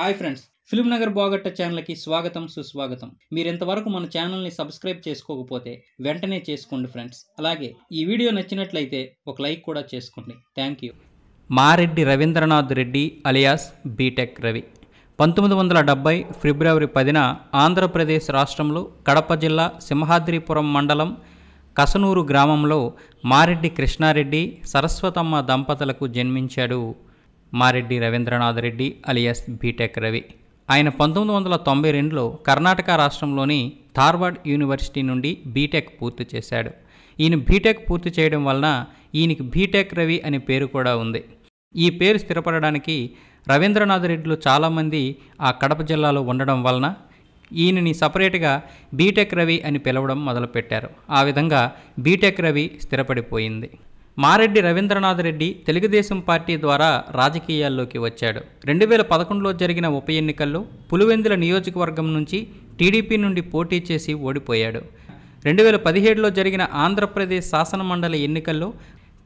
hi friends Film Nagar బాగట్ట ఛానల్కి స్వాగతం సుస్వాగతం మీరు ఇంతవరకు మన ఛానల్ని సబ్స్క్రైబ్ చేసుకోకపోతే వెంటనే చేసుకోండి ఫ్రెండ్స్ అలాగే ఈ వీడియో నచ్చినట్లయితే ఒక లైక్ కూడా చేసుకోండి thank you Mareddy Ravindranath Reddy alias BTech Ravi పంతొమ్మిది వందల డెబ్బై ఫిబ్రవరి పదిన ఆంధ్రప్రదేశ్ రాష్ట్రంలో కడప జిల్లా సింహాద్రిపురం మండలం కసనూరు గ్రామంలో మారెడ్డి కృష్ణారెడ్డి సరస్వతమ్మ దంపతులకు జన్మించాడు మారెడ్డి రవీంద్రనాథ్ రెడ్డి అలియాస్ బీటెక్ రవి ఆయన పంతొమ్మిది వందల తొంభై రెండులో కర్ణాటక రాష్ట్రంలోని ధార్వాడ్ యూనివర్సిటీ నుండి బీటెక్ పూర్తి చేశాడు ఈయన బీటెక్ పూర్తి చేయడం వలన ఈయనకి బీటెక్ రవి అనే పేరు కూడా ఉంది ఈ పేరు స్థిరపడడానికి రవీంద్రనాథ్ రెడ్డిలు చాలామంది ఆ కడప జిల్లాలో ఉండడం వలన ఈయనని సపరేట్గా బీటెక్ రవి అని పిలవడం మొదలుపెట్టారు ఆ విధంగా బీటెక్ రవి స్థిరపడిపోయింది మారెడ్డి రవీంద్రనాథ్ రెడ్డి తెలుగుదేశం పార్టీ ద్వారా రాజకీయాల్లోకి వచ్చాడు రెండు వేల పదకొండులో జరిగిన ఉప ఎన్నికల్లో పులివెందుల నియోజకవర్గం నుంచి టీడీపీ నుండి పోటీ చేసి ఓడిపోయాడు రెండు వేల పదిహేడులో జరిగిన ఆంధ్రప్రదేశ్ శాసనమండలి ఎన్నికల్లో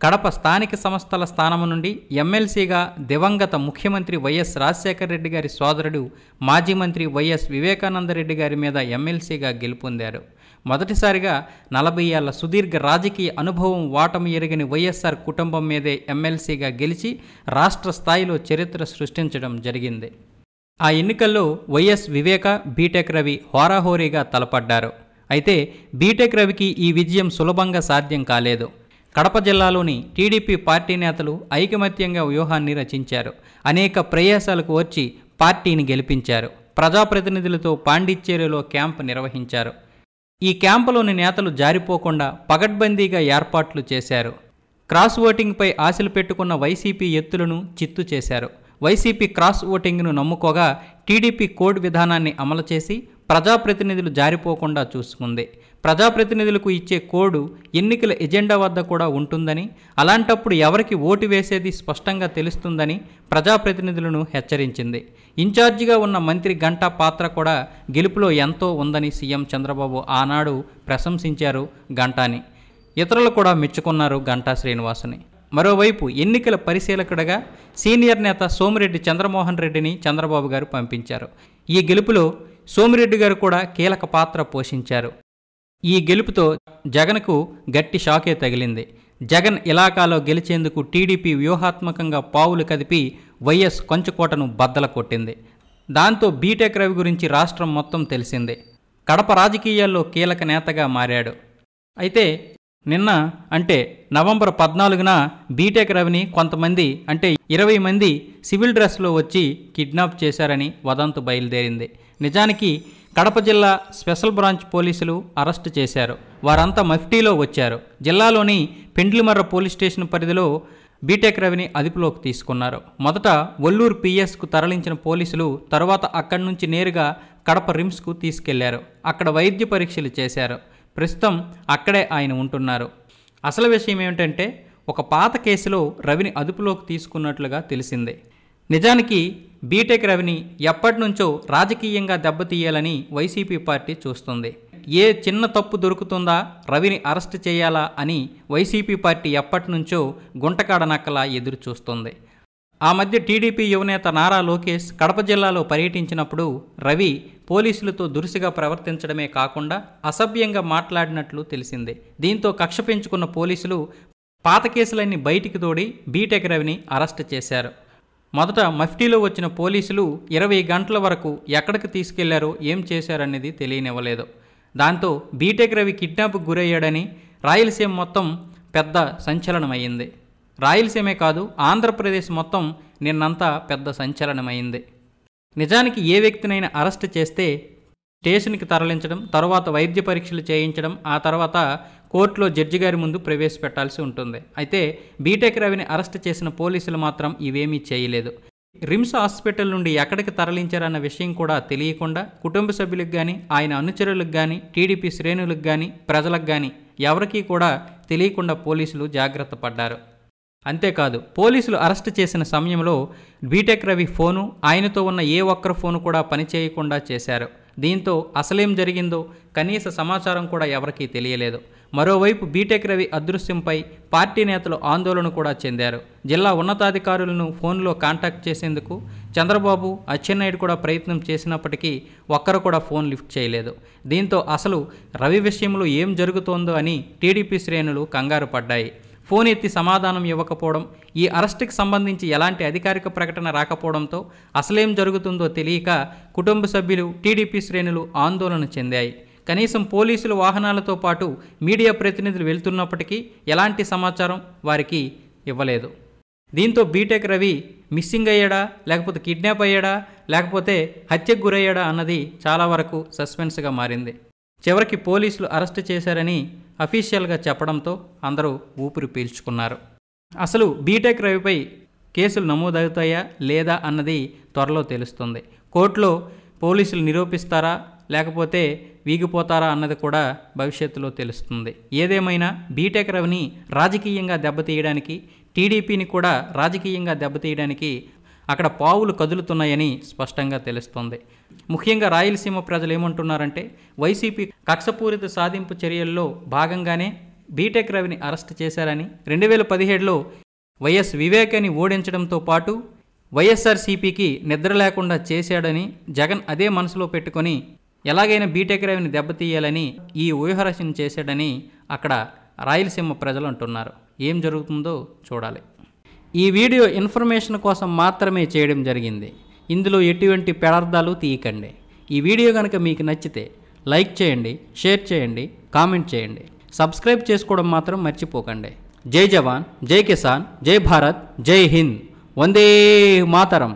కడప స్థానిక సంస్థల స్థానము నుండి ఎమ్మెల్సీగా దివంగత ముఖ్యమంత్రి వైఎస్ రాజశేఖర రెడ్డి గారి సోదరుడు మాజీ మంత్రి వైఎస్ వివేకానందరెడ్డి గారి మీద ఎమ్మెల్సీగా గెలుపొందారు మొదటిసారిగా నలభై ఏళ్ల సుదీర్ఘ రాజకీయ అనుభవం వాటమి ఎరిగిన వైఎస్ఆర్ కుటుంబం మీదే ఎమ్మెల్సీగా గెలిచి రాష్ట్ర స్థాయిలో చరిత్ర సృష్టించడం జరిగింది ఆ ఎన్నికల్లో వైఎస్ వివేక బీటెక్ రవి హోరాహోరీగా తలపడ్డారు అయితే బీటెక్ రవికి ఈ విజయం సులభంగా సాధ్యం కాలేదు కడప జిల్లాలోని టీడీపీ పార్టీ నేతలు ఐకమత్యంగా వ్యూహాన్ని రచించారు అనేక ప్రయాసాలకు వచ్చి పార్టీని గెలిపించారు ప్రజాప్రతినిధులతో పాండిచ్చేరిలో క్యాంప్ నిర్వహించారు ఈ క్యాంపులోని నేతలు జారిపోకుండా పగడ్బందీగా ఏర్పాట్లు చేశారు క్రాస్ ఓటింగ్పై ఆశలు పెట్టుకున్న వైసీపీ ఎత్తులను చిత్తు చేశారు వైసీపీ క్రాస్ ఓటింగ్ను నమ్ముకోగా టీడీపీ కోడ్ విధానాన్ని అమలు చేసి ప్రజాప్రతినిధులు జారిపోకుండా చూసుకుంది ప్రజాప్రతినిధులకు ఇచ్చే కోడ్ ఎన్నికల ఎజెండా వద్ద కూడా ఉంటుందని అలాంటప్పుడు ఎవరికి ఓటు వేసేది స్పష్టంగా తెలుస్తుందని ప్రజాప్రతినిధులను హెచ్చరించింది ఇన్ఛార్జిగా ఉన్న మంత్రి గంటా పాత్ర కూడా గెలుపులో ఎంతో ఉందని సీఎం చంద్రబాబు ఆనాడు ప్రశంసించారు గంటాని ఇతరులు కూడా మెచ్చుకున్నారు గంటా శ్రీనివాసుని మరోవైపు ఎన్నికల పరిశీలకుడగా సీనియర్ నేత సోమిరెడ్డి చంద్రమోహన్ రెడ్డిని చంద్రబాబు గారు పంపించారు ఈ గెలుపులో సోమిరెడ్డి గారు కూడా కీలక పాత్ర పోషించారు ఈ గెలుపుతో జగన్కు గట్టి షాకే తగిలింది జగన్ ఇలాకాలో గెలిచేందుకు టీడీపీ వ్యూహాత్మకంగా పావులు కదిపి వైఎస్ కొంచకోటను బద్దల కొట్టింది దాంతో బీటెక్ రవి గురించి రాష్ట్రం మొత్తం తెలిసింది కడప రాజకీయాల్లో కీలక నేతగా మారాడు అయితే నిన్న అంటే నవంబర్ పద్నాలుగున బీటెక్ రవిని కొంతమంది అంటే ఇరవై మంది సివిల్ డ్రెస్లో వచ్చి కిడ్నాప్ చేశారని వదంతు బయలుదేరింది నిజానికి కడప జిల్లా స్పెషల్ బ్రాంచ్ పోలీసులు అరెస్టు చేశారు వారంతా మఫ్టీలో వచ్చారు జిల్లాలోని పెండ్లిమర్ర పోలీస్ స్టేషన్ పరిధిలో బీటెక్ రవిని అదుపులోకి తీసుకున్నారు మొదట ఒల్లూరు పిఎస్కు తరలించిన పోలీసులు తర్వాత అక్కడి నుంచి నేరుగా కడప రిమ్స్కు తీసుకెళ్లారు అక్కడ వైద్య పరీక్షలు చేశారు ప్రస్తుతం అక్కడే ఆయన ఉంటున్నారు అసలు విషయం ఏమిటంటే ఒక పాత కేసులో రవిని అదుపులోకి తీసుకున్నట్లుగా తెలిసిందే నిజానికి బీటెక్ రవిని ఎప్పటి నుంచో రాజకీయంగా దెబ్బతీయాలని వైసీపీ పార్టీ చూస్తుంది ఏ చిన్న తప్పు దొరుకుతుందా రవిని అరెస్ట్ చేయాలా అని వైసీపీ పార్టీ ఎప్పటి నుంచో గుంటకాడ నక్కలా ఎదురు చూస్తుంది ఆ మధ్య టీడీపీ యువనేత నారా లోకేష్ కడప జిల్లాలో పర్యటించినప్పుడు రవి పోలీసులతో దురుసుగా ప్రవర్తించడమే కాకుండా అసభ్యంగా మాట్లాడినట్లు తెలిసిందే దీంతో కక్ష పెంచుకున్న పోలీసులు పాత కేసులన్నీ బయటికి తోడి బీటెక్ రవిని అరెస్ట్ చేశారు మొదట మఫ్టీలో వచ్చిన పోలీసులు ఇరవై గంటల వరకు ఎక్కడికి తీసుకెళ్లారో ఏం చేశారనేది తెలియనివ్వలేదు దాంతో బీటెక్ రవి కిడ్నాప్కు గురయ్యాడని రాయలసీమ మొత్తం పెద్ద సంచలనమైంది రాయలసీమే కాదు ఆంధ్రప్రదేశ్ మొత్తం నిన్నంతా పెద్ద సంచలనమైంది నిజానికి ఏ వ్యక్తినైనా అరెస్ట్ చేస్తే స్టేషన్కి తరలించడం తర్వాత వైద్య పరీక్షలు చేయించడం ఆ తర్వాత కోర్టులో జడ్జి గారి ముందు ప్రవేశపెట్టాల్సి ఉంటుంది అయితే బీటెక్ రవిని అరెస్ట్ చేసిన పోలీసులు మాత్రం ఇవేమీ చేయలేదు రిమ్స్ హాస్పిటల్ నుండి ఎక్కడికి తరలించారన్న విషయం కూడా తెలియకుండా కుటుంబ సభ్యులకు కానీ ఆయన అనుచరులకు కానీ టీడీపీ శ్రేణులకు కానీ ప్రజలకు కానీ ఎవరికీ కూడా తెలియకుండా పోలీసులు జాగ్రత్త పడ్డారు అంతేకాదు పోలీసులు అరెస్ట్ చేసిన సమయంలో బీటెక్ రవి ఫోను ఆయనతో ఉన్న ఏ ఒక్కరి ఫోను కూడా పనిచేయకుండా చేశారు దీంతో అసలేం జరిగిందో కనీస సమాచారం కూడా ఎవరికీ తెలియలేదు మరోవైపు బీటెక్ రవి అదృశ్యంపై పార్టీ నేతలు ఆందోళన కూడా చెందారు జిల్లా ఉన్నతాధికారులను ఫోన్లో కాంటాక్ట్ చేసేందుకు చంద్రబాబు అచ్చెన్నాయుడు కూడా ప్రయత్నం చేసినప్పటికీ ఒక్కరు కూడా ఫోన్ లిఫ్ట్ చేయలేదు దీంతో అసలు రవి విషయంలో ఏం జరుగుతోందో అని టీడీపీ శ్రేణులు కంగారు పడ్డాయి ఫోన్ ఎత్తి సమాధానం ఇవ్వకపోవడం ఈ అరెస్టుకి సంబంధించి ఎలాంటి అధికారిక ప్రకటన రాకపోవడంతో అసలేం జరుగుతుందో తెలియక కుటుంబ సభ్యులు టీడీపీ శ్రేణులు ఆందోళన చెందాయి కనీసం పోలీసులు వాహనాలతో పాటు మీడియా ప్రతినిధులు వెళ్తున్నప్పటికీ ఎలాంటి సమాచారం వారికి ఇవ్వలేదు దీంతో బీటెక్ రవి మిస్సింగ్ అయ్యాడా లేకపోతే కిడ్నాప్ అయ్యాడా లేకపోతే హత్యకు గురయ్యాడా అన్నది చాలా వరకు సస్పెన్స్గా మారింది చివరికి పోలీసులు అరెస్టు చేశారని అఫీషియల్గా చెప్పడంతో అందరూ ఊపిరి పీల్చుకున్నారు అసలు బీటెక్ రవిపై కేసులు నమోదవుతాయా లేదా అన్నది త్వరలో తెలుస్తుంది కోర్టులో పోలీసులు నిరూపిస్తారా లేకపోతే వీగిపోతారా అన్నది కూడా భవిష్యత్తులో తెలుస్తుంది ఏదేమైనా బీటెక్ రవిని రాజకీయంగా దెబ్బతీయడానికి టీడీపీని కూడా రాజకీయంగా దెబ్బతీయడానికి అక్కడ పావులు కదులుతున్నాయని స్పష్టంగా తెలుస్తోంది ముఖ్యంగా రాయలసీమ ప్రజలు ఏమంటున్నారంటే వైసీపీ కక్షపూరిత సాధింపు చర్యల్లో భాగంగానే బీటెక్ రవిని అరెస్ట్ చేశారని రెండు వేల పదిహేడులో వైఎస్ వివేకాన్ని ఓడించడంతో పాటు వైఎస్ఆర్సీపీకి నిద్ర లేకుండా చేశాడని జగన్ అదే మనసులో పెట్టుకొని ఎలాగైనా బీటెక్ రవిని దెబ్బతీయాలని ఈ ఊహరచన చేశాడని అక్కడ రాయలసీమ ప్రజలు అంటున్నారు ఏం జరుగుతుందో చూడాలి ఈ వీడియో ఇన్ఫర్మేషన్ కోసం మాత్రమే చేయడం జరిగింది ఇందులో ఎటువంటి పెడార్థాలు తీయకండి ఈ వీడియో కనుక మీకు నచ్చితే లైక్ చేయండి షేర్ చేయండి కామెంట్ చేయండి సబ్స్క్రైబ్ చేసుకోవడం మాత్రం మర్చిపోకండి జై జవాన్ జై కిసాన్ జై భారత్ జై హింద్ వందే మాతరం